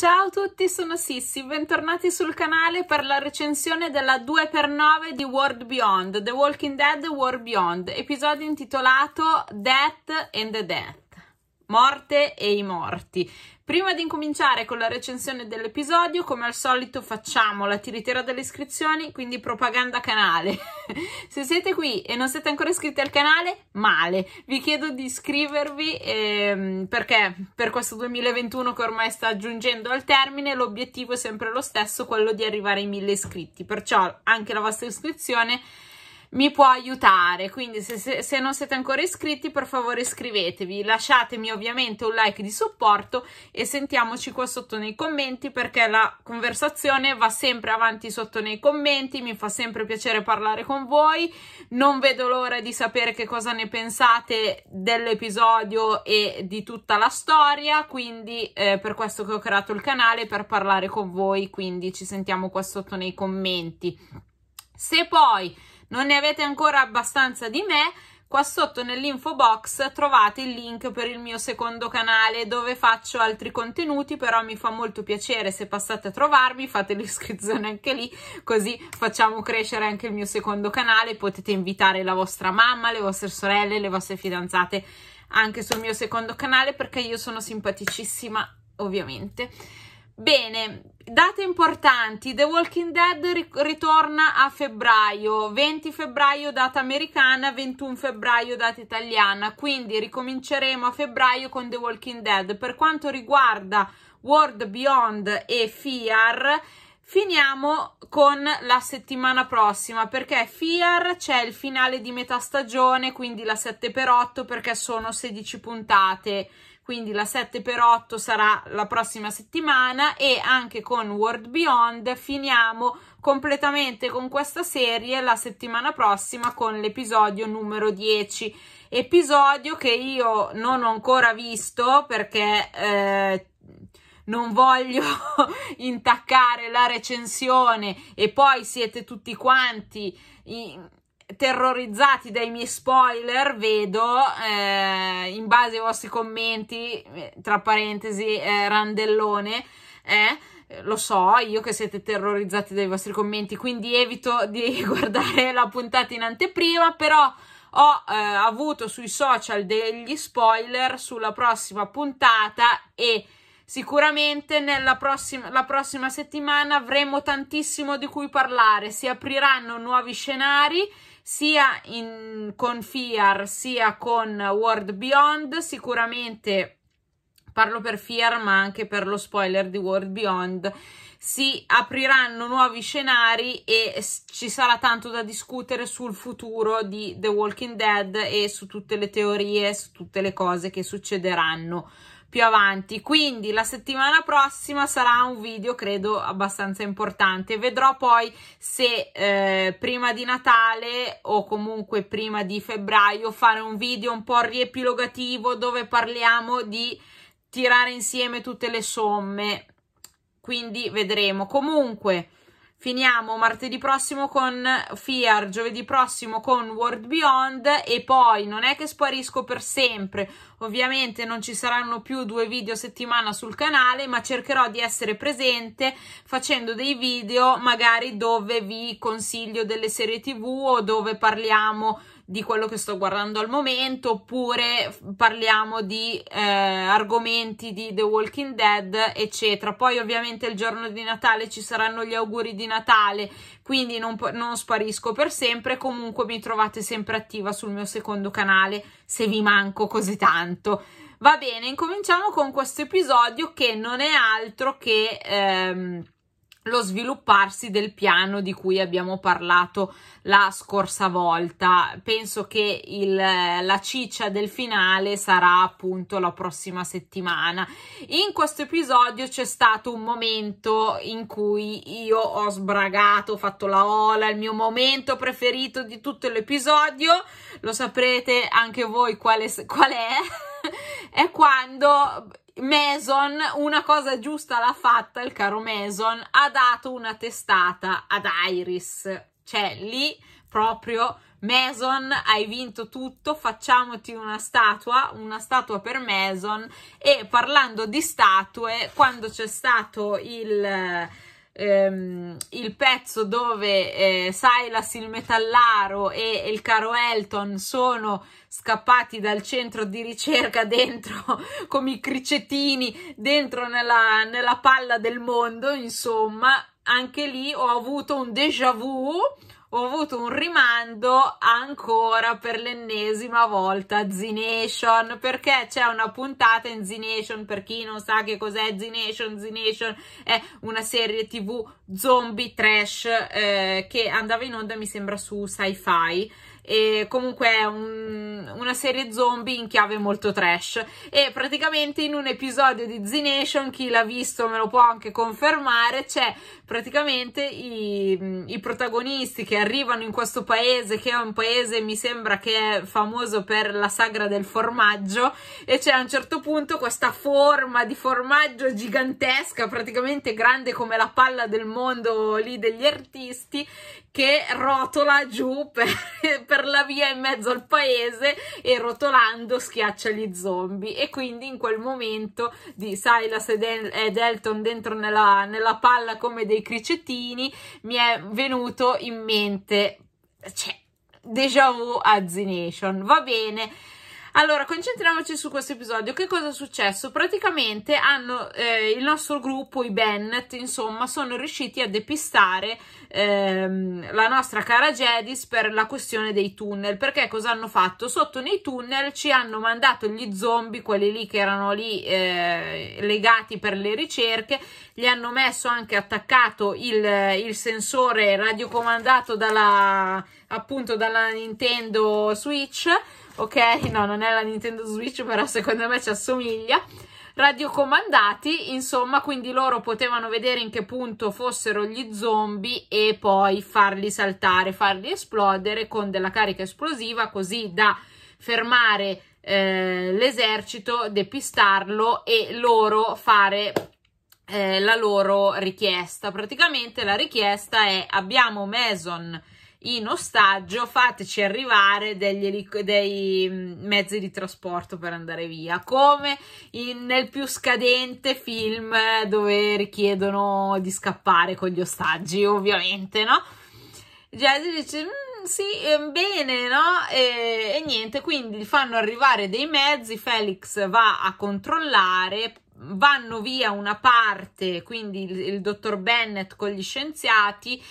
Ciao a tutti, sono Sissi, bentornati sul canale per la recensione della 2x9 di World Beyond, The Walking Dead World Beyond, episodio intitolato Death and the Death morte e i morti. Prima di incominciare con la recensione dell'episodio, come al solito facciamo la tiritera delle iscrizioni, quindi propaganda canale. Se siete qui e non siete ancora iscritti al canale, male. Vi chiedo di iscrivervi ehm, perché per questo 2021 che ormai sta giungendo al termine, l'obiettivo è sempre lo stesso, quello di arrivare ai 1000 iscritti. Perciò anche la vostra iscrizione mi può aiutare. Quindi se, se, se, non siete ancora iscritti, per favore iscrivetevi, lasciatemi ovviamente un like di supporto e sentiamoci qua sotto nei commenti perché la conversazione va sempre avanti sotto nei commenti, mi fa sempre piacere parlare con voi, non vedo l'ora di sapere che cosa ne pensate dell'episodio e di tutta la storia, quindi eh, per questo che ho creato il canale per parlare con voi, quindi ci sentiamo qua sotto nei commenti. Se poi non ne avete ancora abbastanza di me, qua sotto nell'info box trovate il link per il mio secondo canale dove faccio altri contenuti però mi fa molto piacere se passate a trovarmi fate l'iscrizione anche lì così facciamo crescere anche il mio secondo canale potete invitare la vostra mamma le vostre sorelle le vostre fidanzate anche sul mio secondo canale perché io sono simpaticissima ovviamente Bene, date importanti, The Walking Dead ritorna a febbraio, 20 febbraio data americana, 21 febbraio data italiana, quindi ricominceremo a febbraio con The Walking Dead. Per quanto riguarda World Beyond e FIAR, finiamo con la settimana prossima perché FIAR c'è il finale di metà stagione, quindi la 7x8 perché sono 16 puntate quindi la 7 x 8 sarà la prossima settimana e anche con World Beyond finiamo completamente con questa serie la settimana prossima con l'episodio numero 10 episodio che io non ho ancora visto perché eh, non voglio intaccare la recensione e poi siete tutti quanti in, terrorizzati dai miei spoiler, vedo eh, in base ai vostri commenti, eh, tra parentesi, eh, Randellone, eh, lo so, io che siete terrorizzati dai vostri commenti, quindi evito di guardare la puntata in anteprima, però ho eh, avuto sui social degli spoiler sulla prossima puntata e sicuramente nella prossima, la prossima settimana avremo tantissimo di cui parlare, si apriranno nuovi scenari sia in, con FIAR sia con World Beyond, sicuramente parlo per FIAR ma anche per lo spoiler di World Beyond, si apriranno nuovi scenari e ci sarà tanto da discutere sul futuro di The Walking Dead e su tutte le teorie, su tutte le cose che succederanno più avanti. Quindi la settimana prossima sarà un video, credo, abbastanza importante. Vedrò poi se eh, prima di Natale o comunque prima di febbraio fare un video un po' riepilogativo dove parliamo di tirare insieme tutte le somme. Quindi vedremo. Comunque finiamo martedì prossimo con Fear, giovedì prossimo con World Beyond e poi non è che sparisco per sempre, ovviamente non ci saranno più due video a settimana sul canale, ma cercherò di essere presente facendo dei video magari dove vi consiglio delle serie tv o dove parliamo di quello che sto guardando al momento, oppure parliamo di eh, argomenti di The Walking Dead, eccetera. Poi ovviamente il giorno di Natale ci saranno gli auguri di Natale, quindi non, non sparisco per sempre, comunque mi trovate sempre attiva sul mio secondo canale se vi manco così tanto. Va bene, incominciamo con questo episodio che non è altro che... Ehm, lo svilupparsi del piano di cui abbiamo parlato la scorsa volta. Penso che il, la ciccia del finale sarà appunto la prossima settimana. In questo episodio c'è stato un momento in cui io ho sbragato, ho fatto la ola, il mio momento preferito di tutto l'episodio. Lo saprete anche voi quale, qual è. è quando Mason, una cosa giusta l'ha fatta il caro Mason, ha dato una testata ad Iris. Cioè, lì proprio Mason, hai vinto tutto, facciamoti una statua, una statua per Mason. E parlando di statue, quando c'è stato il ehm, il pezzo dove eh, Silas il metallaro e il caro Elton sono scappati dal centro di ricerca dentro come i cricettini dentro nella, nella palla del mondo insomma anche lì ho avuto un déjà vu, ho avuto un rimando ancora per l'ennesima volta a Z-Nation, perché c'è una puntata in Z-Nation, per chi non sa che cos'è Z-Nation, Z-Nation è una serie tv zombie trash eh, che andava in onda mi sembra su sci-fi e comunque è un, una serie zombie in chiave molto trash e praticamente in un episodio di Z Nation, chi l'ha visto me lo può anche confermare, c'è praticamente i, i protagonisti che arrivano in questo paese che è un paese mi sembra che è famoso per la sagra del formaggio e c'è a un certo punto questa forma di formaggio gigantesca praticamente grande come la palla del mondo lì degli artisti che rotola giù per, per per la via in mezzo al paese e rotolando schiaccia gli zombie e quindi in quel momento di Silas ed, El- ed Elton dentro nella, nella palla come dei cricettini mi è venuto in mente cioè, déjà vu a Z Nation va bene allora, concentriamoci su questo episodio. Che cosa è successo? Praticamente hanno eh, il nostro gruppo, i Bennett, insomma, sono riusciti a depistare ehm, la nostra cara Jedis per la questione dei tunnel. Perché cosa hanno fatto? Sotto nei tunnel ci hanno mandato gli zombie, quelli lì che erano lì eh, legati per le ricerche, gli hanno messo anche attaccato il, il sensore radiocomandato dalla, appunto dalla Nintendo Switch ok? No, non è la Nintendo Switch, però secondo me ci assomiglia radiocomandati, insomma, quindi loro potevano vedere in che punto fossero gli zombie e poi farli saltare, farli esplodere con della carica esplosiva così da fermare eh, l'esercito, depistarlo e loro fare eh, la loro richiesta. Praticamente la richiesta è abbiamo Mason in ostaggio, fateci arrivare degli dei mm, mezzi di trasporto per andare via, come in, nel più scadente film eh, dove richiedono di scappare con gli ostaggi, ovviamente, no? Jazzy dice, mm, sì, ehm, bene, no? E, e niente, quindi gli fanno arrivare dei mezzi, Felix va a controllare, vanno via una parte, quindi il, il dottor Bennett con gli scienziati,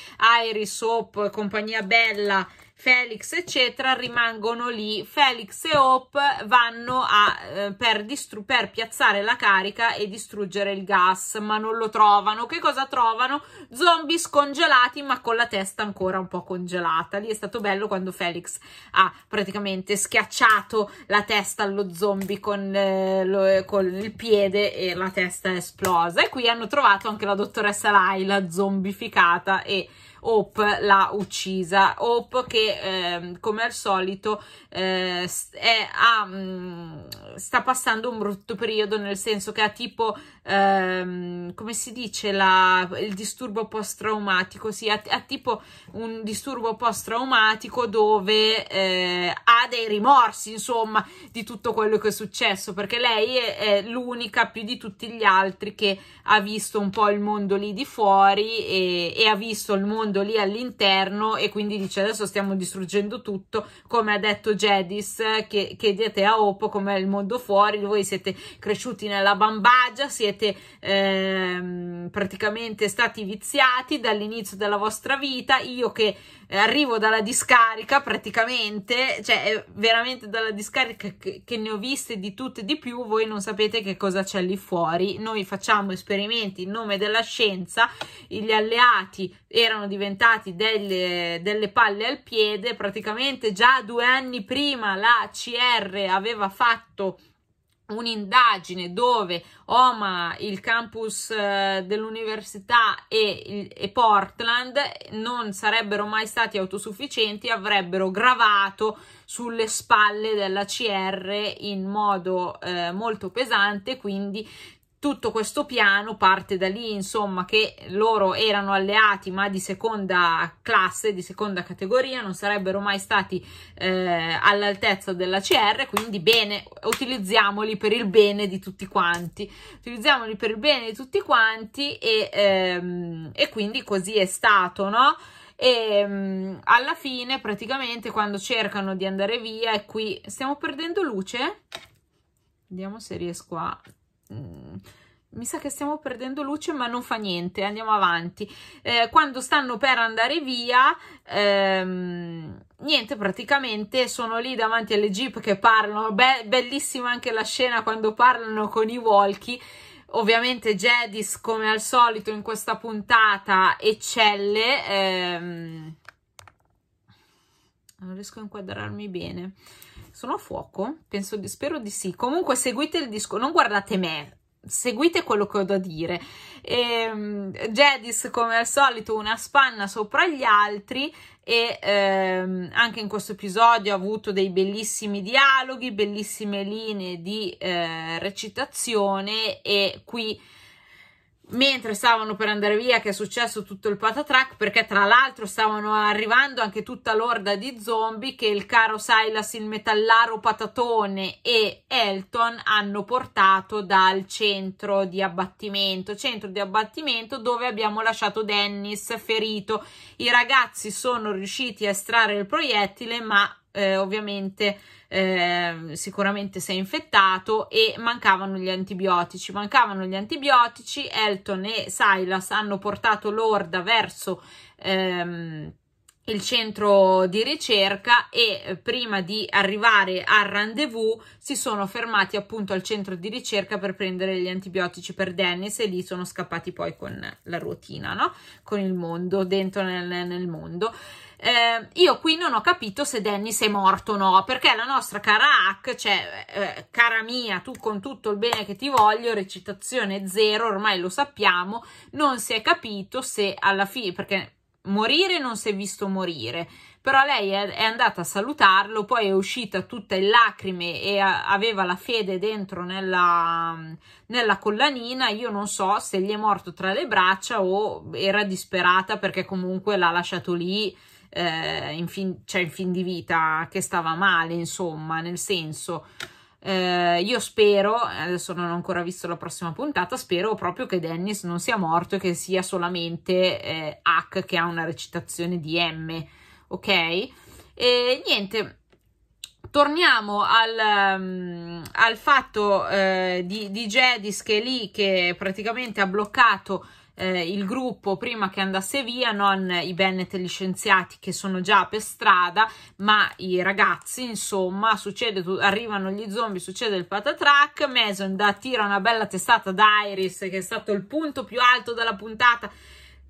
Iris Hope, compagnia bella Felix eccetera rimangono lì, Felix e Hope vanno a, eh, per, per piazzare la carica e distruggere il gas, ma non lo trovano, che cosa trovano? Zombie scongelati ma con la testa ancora un po' congelata, lì è stato bello quando Felix ha praticamente schiacciato la testa allo zombie con, eh, lo, eh, con il piede e la testa è esplosa e qui hanno trovato anche la dottoressa Laila zombificata e Hope l'ha uccisa, Hope che che ehm, come al solito eh, è, ha, mm, sta passando un brutto periodo nel senso che ha tipo ehm, come si dice, la, il disturbo post-traumatico, sì, ha, ha, tipo un disturbo post-traumatico dove eh, ha dei rimorsi, insomma, di tutto quello che è successo, perché lei è, è l'unica più di tutti gli altri che ha visto un po' il mondo lì di fuori e, e ha visto il mondo lì all'interno e quindi dice adesso stiamo distruggendo tutto, come ha detto Jedis, che, che diete a Oppo come è il mondo fuori, voi siete cresciuti nella bambagia, siete siete ehm, praticamente stati viziati dall'inizio della vostra vita. Io che eh, arrivo dalla discarica praticamente, cioè veramente dalla discarica che, che ne ho viste di tutte e di più, voi non sapete che cosa c'è lì fuori. Noi facciamo esperimenti in nome della scienza, gli alleati erano diventati delle, delle palle al piede, praticamente già due anni prima la CR aveva fatto un'indagine dove Oma, il campus eh, dell'università e, e, Portland non sarebbero mai stati autosufficienti, avrebbero gravato sulle spalle della CR in modo eh, molto pesante, quindi tutto questo piano parte da lì, insomma, che loro erano alleati ma di seconda classe, di seconda categoria, non sarebbero mai stati eh, all'altezza della CR, quindi bene, utilizziamoli per il bene di tutti quanti, utilizziamoli per il bene di tutti quanti e, ehm, e quindi così è stato, no? e um, alla fine praticamente quando cercano di andare via e qui stiamo perdendo luce vediamo se riesco a Mm. mi sa che stiamo perdendo luce, ma non fa niente, andiamo avanti. Eh, quando stanno per andare via, ehm, niente, praticamente sono lì davanti alle jeep che parlano. Be bellissima anche la scena quando parlano con i walkie. Ovviamente Jedis, come al solito in questa puntata, eccelle. Ehm, non riesco a inquadrarmi bene. Sono a fuoco? Penso di, spero di sì. Comunque seguite il disco non guardate me, seguite quello che ho da dire. E, ehm, Jedis, come al solito, una spanna sopra gli altri e ehm, anche in questo episodio ha avuto dei bellissimi dialoghi, bellissime linee di eh, recitazione e qui mentre stavano per andare via che è successo tutto il patatrack perché tra l'altro stavano arrivando anche tutta l'orda di zombie che il caro Silas il metallaro patatone e Elton hanno portato dal centro di abbattimento centro di abbattimento dove abbiamo lasciato Dennis ferito i ragazzi sono riusciti a estrarre il proiettile ma eh, ovviamente eh, sicuramente si è infettato e mancavano gli antibiotici. Mancavano gli antibiotici, Elton e Silas hanno portato l'orda verso ehm, il centro di ricerca e eh, prima di arrivare al rendezvous si sono fermati appunto al centro di ricerca per prendere gli antibiotici per Dennis e lì sono scappati poi con la ruotina, no? Con il mondo, dentro nel, nel mondo. Eh, io qui non ho capito se Dennis è morto o no, perché la nostra cara Hack, cioè eh, cara mia, tu con tutto il bene che ti voglio, recitazione zero, ormai lo sappiamo, non si è capito se alla fine, perché morire non si è visto morire, però lei è, andata a salutarlo, poi è uscita tutta in lacrime e aveva la fede dentro nella, nella, collanina, io non so se gli è morto tra le braccia o era disperata perché comunque l'ha lasciato lì eh, in, fin, cioè in fin di vita che stava male, insomma, nel senso... Eh, io spero, adesso non ho ancora visto la prossima puntata, spero proprio che Dennis non sia morto e che sia solamente eh, Huck che ha una recitazione di M, ok? E niente, torniamo al, um, al fatto eh, di, di Jedis che è lì che praticamente ha bloccato eh, il gruppo prima che andasse via, non i Bennett e gli scienziati che sono già per strada, ma i ragazzi, insomma, succede, arrivano gli zombie, succede il patatrack, Mason da tira una bella testata da Iris che è stato il punto più alto della puntata.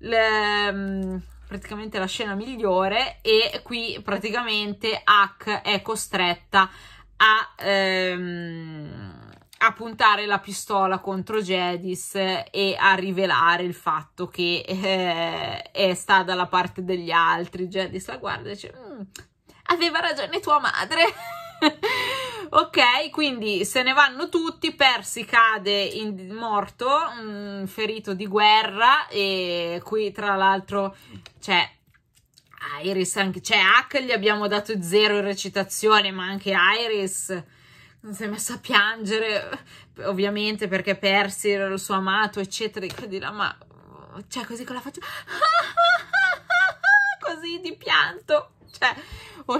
Le, ehm, praticamente la scena migliore e qui praticamente Huck è costretta a, ehm, a puntare la pistola contro Jedis e a rivelare il fatto che eh, è, sta dalla parte degli altri. Jedis la guarda e dice: mm, Aveva ragione tua madre. ok, quindi se ne vanno tutti. Persi cade in, morto, mh, mm, ferito di guerra. E qui, tra l'altro, c'è. Cioè, Iris, anche, cioè Hack gli abbiamo dato zero in recitazione, ma anche Iris non si è messa a piangere, ovviamente perché persi il suo amato, eccetera, e di là, ma cioè così con la faccia, così di pianto, cioè,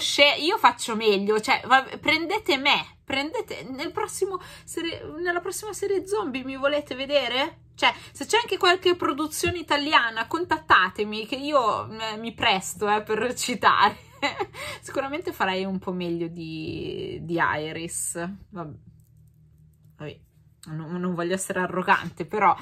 scel- io faccio meglio, cioè, vabbè, prendete me, prendete, nel prossimo serie, nella prossima serie zombie mi volete vedere? Cioè, se c'è anche qualche produzione italiana, contattatemi, che io eh, mi presto eh, per recitare. Sicuramente farei un po' meglio di, di Iris. Vabbè. Non, non, voglio essere arrogante, però...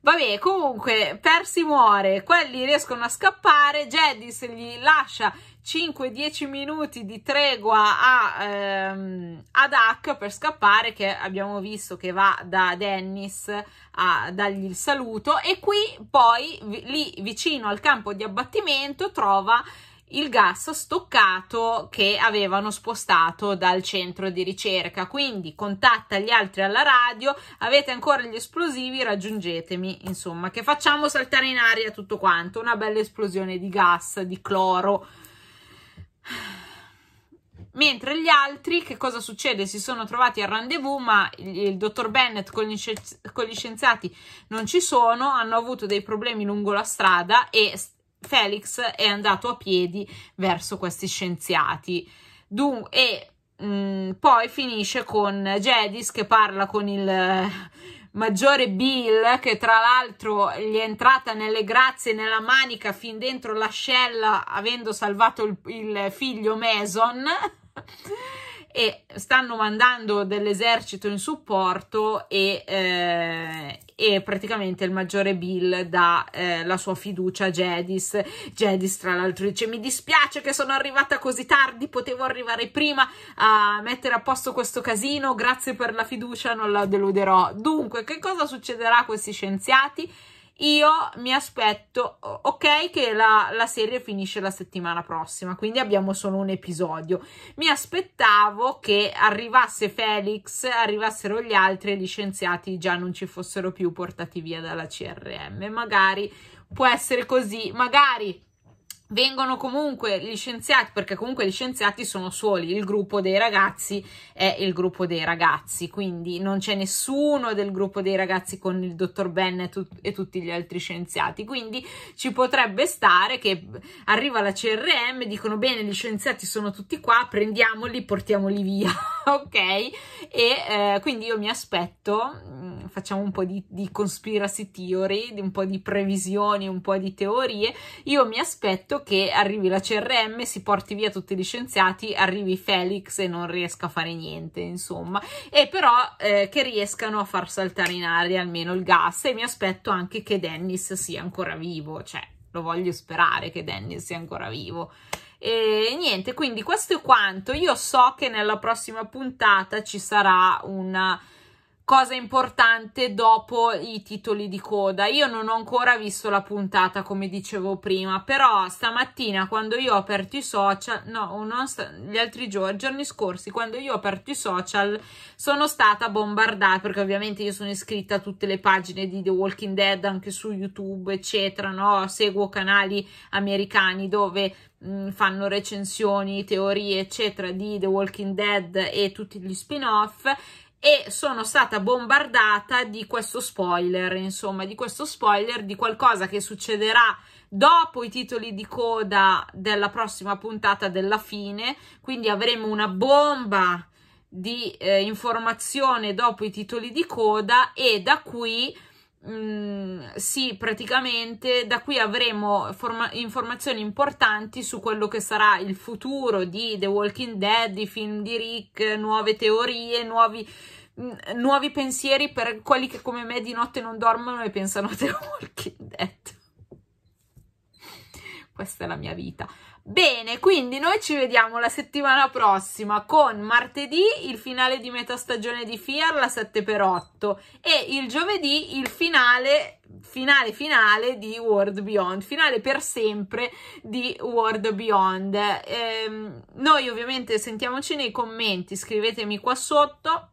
Vabbè, comunque, Persi muore, quelli riescono a scappare, Jedis gli lascia 5-10 minuti di tregua a, ehm, ad Huck per scappare, che abbiamo visto che va da Dennis a dargli il saluto, e qui poi, vi, lì vicino al campo di abbattimento, trova il gas stoccato che avevano spostato dal centro di ricerca. Quindi contatta gli altri alla radio, avete ancora gli esplosivi, raggiungetemi, insomma, che facciamo saltare in aria tutto quanto, una bella esplosione di gas, di cloro. Mentre gli altri, che cosa succede? Si sono trovati al rendezvous, ma il, il dottor Bennett con gli, con gli scienziati non ci sono, hanno avuto dei problemi lungo la strada e Felix è andato a piedi verso questi scienziati. Dun- e mh, mm, poi finisce con Jedis che parla con il eh, maggiore Bill, che tra l'altro gli è entrata nelle grazie nella manica fin dentro l'ascella, avendo salvato il, il figlio Mason e stanno mandando dell'esercito in supporto e, eh, e praticamente il maggiore Bill dà eh, la sua fiducia a Jedis. Jedis tra l'altro dice mi dispiace che sono arrivata così tardi, potevo arrivare prima a mettere a posto questo casino, grazie per la fiducia, non la deluderò. Dunque, che cosa succederà a questi scienziati? Io mi aspetto, ok, che la, la serie finisce la settimana prossima, quindi abbiamo solo un episodio. Mi aspettavo che arrivasse Felix, arrivassero gli altri e gli scienziati già non ci fossero più portati via dalla CRM. Magari può essere così, magari vengono comunque gli scienziati, perché comunque gli scienziati sono soli, il gruppo dei ragazzi è il gruppo dei ragazzi, quindi non c'è nessuno del gruppo dei ragazzi con il dottor Ben e, tut- e tutti gli altri scienziati, quindi ci potrebbe stare che arriva la CRM, dicono bene, gli scienziati sono tutti qua, prendiamoli, portiamoli via, ok? E eh, quindi io mi aspetto mm, facciamo un po' di, di conspiracy theory, di un po' di previsioni, un po' di teorie, io mi aspetto detto che arrivi la CRM, si porti via tutti gli scienziati, arrivi Felix e non riesca a fare niente, insomma, e però eh, che riescano a far saltare in aria almeno il gas e mi aspetto anche che Dennis sia ancora vivo, cioè lo voglio sperare che Dennis sia ancora vivo. E niente, quindi questo è quanto. Io so che nella prossima puntata ci sarà una cosa importante dopo i titoli di coda. Io non ho ancora visto la puntata, come dicevo prima, però stamattina quando io ho aperto i social, no, sta, gli altri giorni, giorni scorsi, quando io ho aperto i social, sono stata bombardata, perché ovviamente io sono iscritta a tutte le pagine di The Walking Dead, anche su YouTube, eccetera, no? Seguo canali americani dove mh, mm, fanno recensioni, teorie, eccetera, di The Walking Dead e tutti gli spin-off e sono stata bombardata di questo spoiler, insomma, di questo spoiler di qualcosa che succederà dopo i titoli di coda della prossima puntata della fine, quindi avremo una bomba di eh, informazione dopo i titoli di coda e da qui mh, mm, sì, praticamente da qui avremo forma- informazioni importanti su quello che sarà il futuro di The Walking Dead, i film di Rick, nuove teorie, nuovi nuovi pensieri per quelli che come me di notte non dormono e pensano a The Walking Dead. Questa è la mia vita. Bene, quindi noi ci vediamo la settimana prossima con martedì il finale di metà stagione di Fiat, la 7x8 e il giovedì il finale, finale, finale di World Beyond, finale per sempre di World Beyond. Ehm, noi ovviamente sentiamoci nei commenti, scrivetemi qua sotto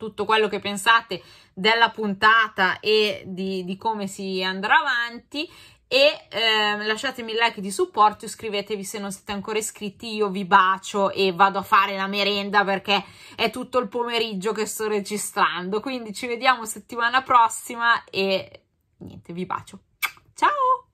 tutto quello che pensate della puntata e di, di come si andrà avanti e eh, lasciatemi il like di supporto, iscrivetevi se non siete ancora iscritti, io vi bacio e vado a fare la merenda perché è tutto il pomeriggio che sto registrando, quindi ci vediamo settimana prossima e niente, vi bacio. Ciao!